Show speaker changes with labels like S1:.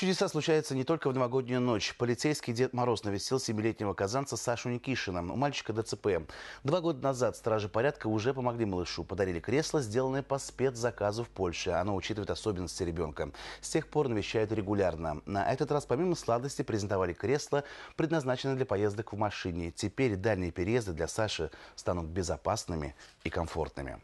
S1: Чудеса случаются не только в новогоднюю ночь. Полицейский Дед Мороз навестил семилетнего казанца Сашу Никишина. У мальчика ДЦП. Два года назад стражи порядка уже помогли малышу. Подарили кресло, сделанное по спецзаказу в Польше. Оно учитывает особенности ребенка. С тех пор навещают регулярно. На этот раз помимо сладости презентовали кресло, предназначенное для поездок в машине. Теперь дальние переезды для Саши станут безопасными и комфортными.